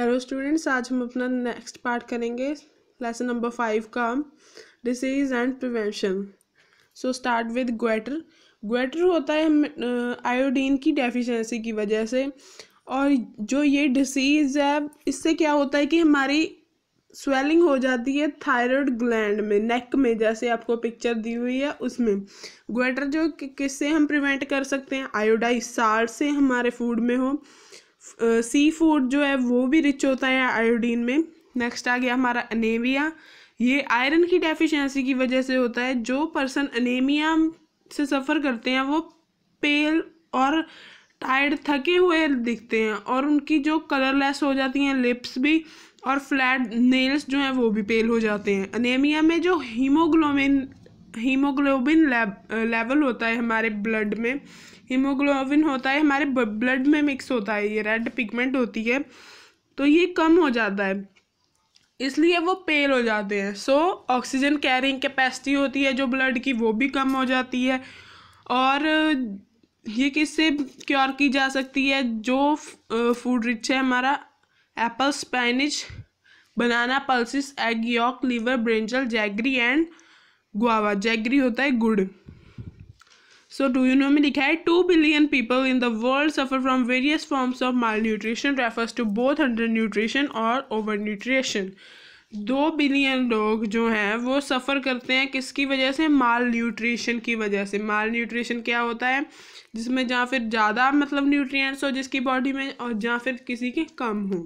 hello students आज हम अपना नेक्स्ट पार्ट करेंगे लेसन नंबर फाइव का disease and prevention so start with goitre goitre होता है आयोडीन की डेफिशिएंसी की वजह से और जो ये डिसीज़ है इससे क्या होता है कि हमारी स्वेलिंग हो जाती है थायराइड ग्लैंड में नेक में जैसे आपको पिक्चर दी हुई है उसमें ग्वेटर जो किससे हम प्रिवेंट कर सकते हैं आयोडाइज साल्ट से हमारे फूड में हो सी फूड जो है वो भी रिच होता है आयोडीन में नेक्स्ट आ गया हमारा अनेमिया ये आयरन की डेफिशिएंसी की वजह से होता है जो पर्सन अनेमिया से सफ़र करते हैं वो पेल और टायर्ड थके हुए दिखते हैं और उनकी जो कलरलेस हो जाती हैं लिप्स भी और फ्लैट नेल्स जो हैं वो भी पेल हो जाते हैं अनेमिया में जो हीमोग्लोबिन हीमोग्लोबिन लेवल होता है हमारे ब्लड में हीमोग्लोबिन होता है हमारे ब्लड में मिक्स होता है ये रेड पिगमेंट होती है तो ये कम हो जाता है इसलिए वो पेल हो जाते हैं सो ऑक्सीजन कैरिंग कैपेसिटी होती है जो ब्लड की वो भी कम हो जाती है और ये किससे क्योर की जा सकती है जो फूड रिच है हमारा apple spinach banana pulses egg yolk liver brinjal jaggery and guava jaggery होता है गुड़ सो डू यू नो में लिखा है two billion people in the world suffer from various forms of malnutrition refers to both undernutrition और overnutrition दो billion लोग जो हैं वो सफ़र करते हैं किसकी वजह से माल न्यूट्रिशन की वजह से माल न्यूट्रिशन क्या होता है जिसमें जहाँ फिर ज़्यादा मतलब न्यूट्रिएंट्स हो जिसकी बॉडी में और जहाँ फिर किसी के कम हो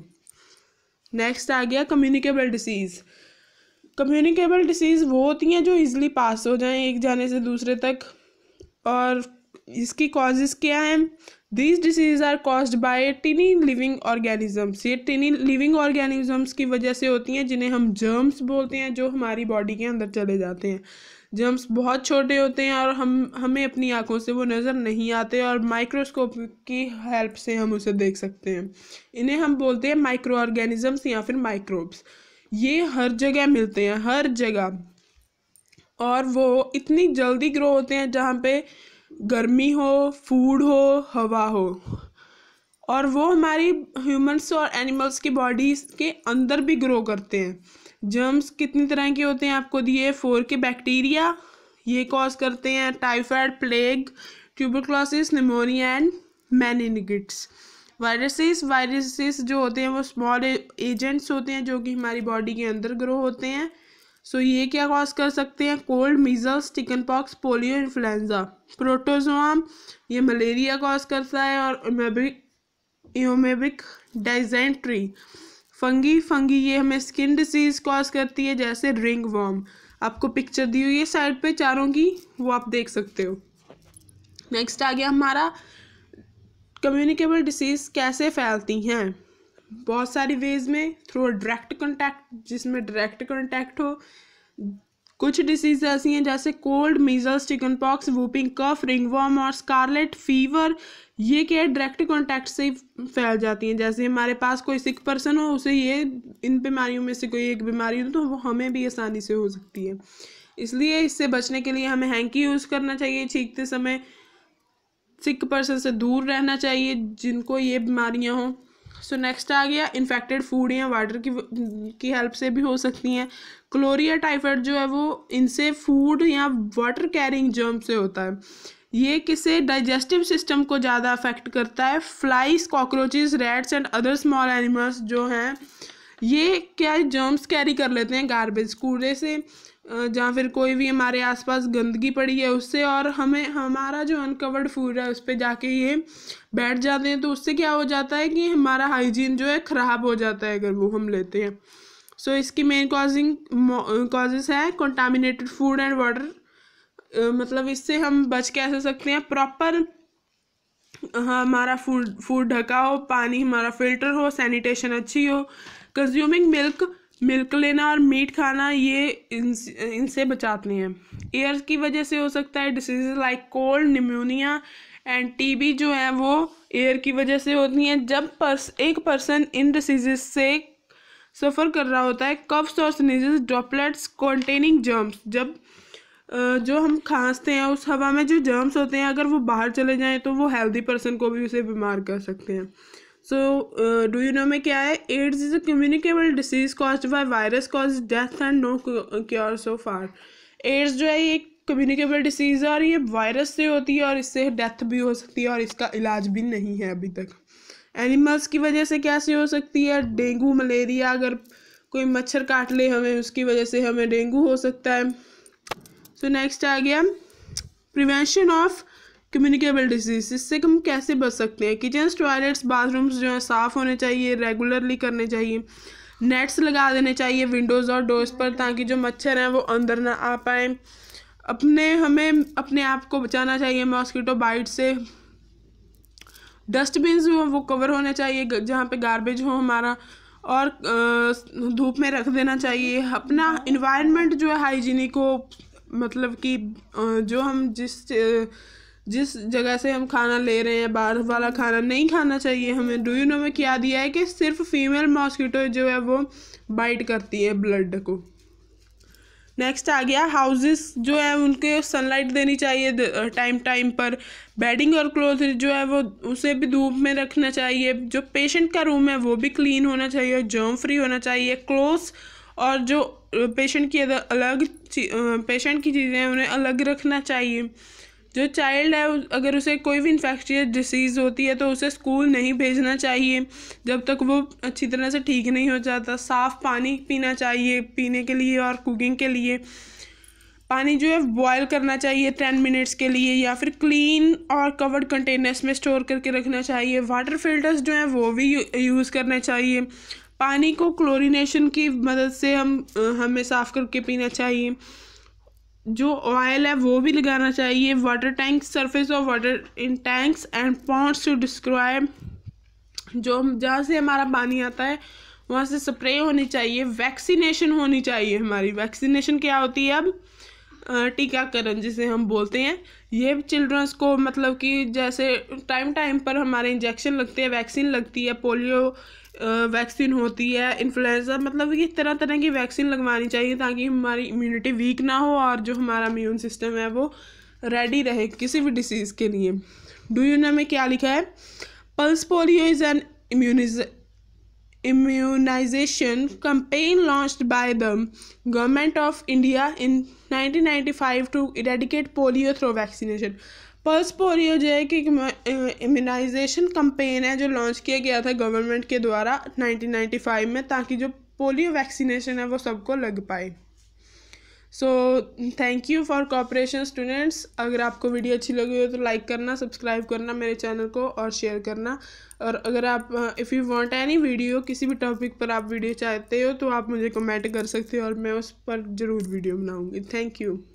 नेक्स्ट आ गया कम्युनिकेबल डिसीज़ कम्युनिकेबल डिसीज़ वो होती हैं जो ईज़िली पास हो जाएं एक जाने से दूसरे तक और इसकी कॉजेज क्या हैं these disease are caused by tiny living organisms ये टिनी लिविंग ऑर्गेनिजम्स की वजह से होती हैं जिन्हें हम जर्म्स बोलते हैं जो हमारी बॉडी के अंदर चले जाते हैं जर्म्स बहुत छोटे होते हैं और हम हमें अपनी आँखों से वो नज़र नहीं आते और माइक्रोस्कोप की हेल्प से हम उसे देख सकते हैं इन्हें हम बोलते हैं माइक्रो ऑर्गेनिजम्स या फिर माइक्रोब्स ये हर जगह मिलते हैं हर जगह और वो इतनी जल्दी ग्रो होते हैं जहाँ पे गर्मी हो फूड हो हवा हो और वो हमारी ह्यूमंस और एनिमल्स की बॉडीज़ के अंदर भी ग्रो करते हैं जर्म्स कितनी तरह के होते हैं आपको दिए फोर के बैक्टीरिया ये कॉज करते हैं typhoid plague tuberculosis pneumonia and meningitis viruses viruses जो होते हैं वो स्मॉल एजेंट्स होते हैं जो कि हमारी बॉडी के अंदर ग्रो होते हैं सो ये क्या कॉज कर सकते हैं cold measles chickenpox polio influenza protozoa ये मलेरिया कॉज करता है और इमेबिक डाइजेंट्री फंगी फंगी ये हमें स्किन डिसीज कॉज करती है जैसे रिंग वॉम आपको पिक्चर दी हुई है साइड पे चारों की वो आप देख सकते हो नेक्स्ट आ गया हमारा कम्युनिकेबल डिसीज़ कैसे फैलती हैं बहुत सारी वेज में थ्रू डायरेक्ट कॉन्टैक्ट जिसमें डायरेक्ट कॉन्टैक्ट हो कुछ डिसीज ऐसी हैं जैसे cold measles chickenpox whooping cough ringworm और स्कारलेट फीवर ये क्या है डायरेक्ट कॉन्टैक्ट से ही फैल जाती हैं जैसे हमारे पास कोई सिख पर्सन हो उसे ये इन बीमारियों में से कोई एक बीमारी हो तो वो हमें भी आसानी से हो सकती है इसलिए इससे बचने के लिए हमें हैंकी यूज़ करना चाहिए छींकते समय सिक पर्सन से दूर रहना चाहिए जिनको ये बीमारियाँ हों सो नेक्स्ट आ गया इन्फेक्टेड फूड या वाटर की की हेल्प से भी हो सकती हैं क्लोरिया टाइफाइड जो है वो इनसे फूड या वाटर कैरिंग जर्म से होता है ये किसे डाइजेस्टिव सिस्टम को ज़्यादा अफेक्ट करता है flies cockroaches rats and other small animals जो हैं ये क्या जर्म्स कैरी कर लेते हैं गार्बेज कूड़े से जहाँ फिर कोई भी हमारे आसपास गंदगी पड़ी है उससे और हमें हमारा जो अनकवर्ड फूड है उस पर जाके ये बैठ जाते हैं तो उससे क्या हो जाता है कि हमारा हाइजीन जो है ख़राब हो जाता है अगर वो हम लेते हैं सो so, इसकी मेन कॉजिंग कॉजेस है कॉन्टामिनेटेड फूड एंड वाटर मतलब इससे हम बच के ऐसे सकते हैं प्रॉपर हमारा फूड फूड ढका हो पानी हमारा फिल्टर हो सैनिटेशन अच्छी हो कंज्यूमिंग मिल्क मिल्क लेना और मीट खाना ये इन इनसे बचाते हैं एयर की वजह से हो सकता है disease like cold pneumonia and TB जो है वो एयर की वजह से होती हैं जब पर्स एक पर्सन इन डिसीज़ से सफ़र कर रहा होता है कफ्स और स्नीजेस ड्रॉपलेट्स कॉन्टेनिंग जर्म्स जब जो हम खांसते हैं उस हवा में जो जर्म्स होते हैं अगर वो बाहर चले जाएं तो वो हेल्दी पर्सन को भी उसे बीमार कर सकते हैं सो डू यू नो में क्या है AIDS is a communicable disease cause by virus cause death and no cure so far AIDS जो है ये कम्युनिकेबल डिसीज़ है और ये वायरस से होती है और इससे डेथ भी हो सकती है और इसका इलाज भी नहीं है अभी तक एनिमल्स की वजह से कैसे हो सकती है डेंगू मलेरिया अगर कोई मच्छर काट ले हमें उसकी वजह से हमें डेंगू हो सकता है सो so नेक्स्ट आ गया प्रिवेंशन ऑफ कम्युनिकेबल डिजीज इससे हम कैसे बच सकते हैं किचन्स टॉयलेट्स बाथरूम्स जो हैं साफ़ होने चाहिए रेगुलरली करने चाहिए नेट्स लगा देने चाहिए विंडोज़ और डोर्स पर ताकि जो मच्छर हैं वो अंदर ना आ पाए अपने हमें अपने आप को बचाना चाहिए मॉस्किटो बाइट से डस्टबिन जो वो कवर होने चाहिए जहाँ पे गार्बेज हो हमारा और धूप में रख देना चाहिए अपना इन्वायरमेंट जो है हाइजीनिक हो मतलब कि जो हम जिस जिस जगह से हम खाना ले रहे हैं बाहर वाला खाना नहीं खाना चाहिए हमें डू यू नो में क्या दिया है कि सिर्फ फीमेल मॉस्किटो जो है वो बाइट करती है ब्लड को नेक्स्ट आ गया हाउसेस जो है उनके सनलाइट देनी चाहिए टाइम टाइम पर बेडिंग और क्लोथ जो है वो उसे भी धूप में रखना चाहिए जो पेशेंट का रूम है वो भी क्लीन होना चाहिए और जर्म फ्री होना चाहिए क्लोथ और जो पेशेंट की अलग पेशेंट की चीज़ें हैं उन्हें अलग रखना चाहिए जो चाइल्ड है अगर उसे कोई भी इन्फेक्शियस डिसीज़ होती है तो उसे स्कूल नहीं भेजना चाहिए जब तक वो अच्छी तरह से ठीक नहीं हो जाता साफ़ पानी पीना चाहिए पीने के लिए और कुकिंग के लिए पानी जो है बॉयल करना चाहिए टेन मिनट्स के लिए या फिर क्लीन और कवर्ड कंटेनर्स में स्टोर करके रखना चाहिए वाटर फिल्टर्स जो हैं वो भी यूज़ करना चाहिए पानी को क्लोरीनेशन की मदद से हम हमें साफ़ करके पीना चाहिए जो ऑयल है वो भी लगाना चाहिए water tank surface of water in tanks and ponds to describe जो जहाँ से हमारा पानी आता है वहाँ से स्प्रे होनी चाहिए वैक्सीनेशन होनी चाहिए हमारी वैक्सीनेशन क्या होती है अब टीकाकरण जिसे हम बोलते हैं ये चिल्ड्रंस को मतलब कि जैसे टाइम टाइम पर हमारे इंजेक्शन लगते हैं वैक्सीन लगती है पोलियो वैक्सीन होती है इन्फ्लुएंजा मतलब कि तरह तरह की वैक्सीन लगवानी चाहिए ताकि हमारी इम्यूनिटी वीक ना हो और जो हमारा इम्यून सिस्टम है वो रेडी रहे किसी भी डिसीज़ के लिए डू यू नो में क्या लिखा है pulse polio is an immunise immunisation campaign launched by the government of India in nineteen ninety five to eradicate polio through vaccination pulse polio जो है कि इम्यूनाइजेशन कंपेन है जो लॉन्च किया गया था गवर्नमेंट के द्वारा 1995 में ताकि जो पोलियो वैक्सीनेशन है वो सबको लग पाए so thank you for cooperation students अगर आपको वीडियो अच्छी लगी हो तो लाइक करना सब्सक्राइब करना मेरे चैनल को और शेयर करना और अगर आप if you want any video किसी भी टॉपिक पर आप वीडियो चाहते हो तो आप मुझे कमेंट कर सकते हो और मैं उस पर ज़रूर वीडियो बनाऊँगी थैंक यू